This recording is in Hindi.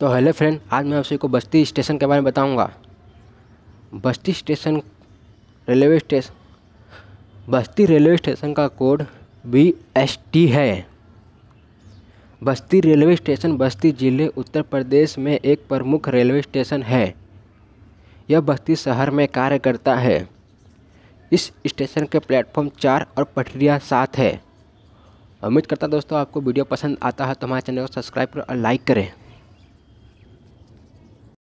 तो हेलो फ्रेंड आज मैं आपसे को बस्ती स्टेशन के बारे में बताऊंगा Basti station railway station Basti railway station का कोड बी एस टी है बस्ती रेलवे स्टेशन बस्ती ज़िले उत्तर प्रदेश में एक प्रमुख रेलवे स्टेशन है यह बस्ती शहर में कार्य करता है इस स्टेशन के प्लेटफॉर्म चार और पटरिया सात है उम्मीद करता दोस्तों आपको वीडियो पसंद आता है तो हमारे चैनल को सब्सक्राइब करें और लाइक करें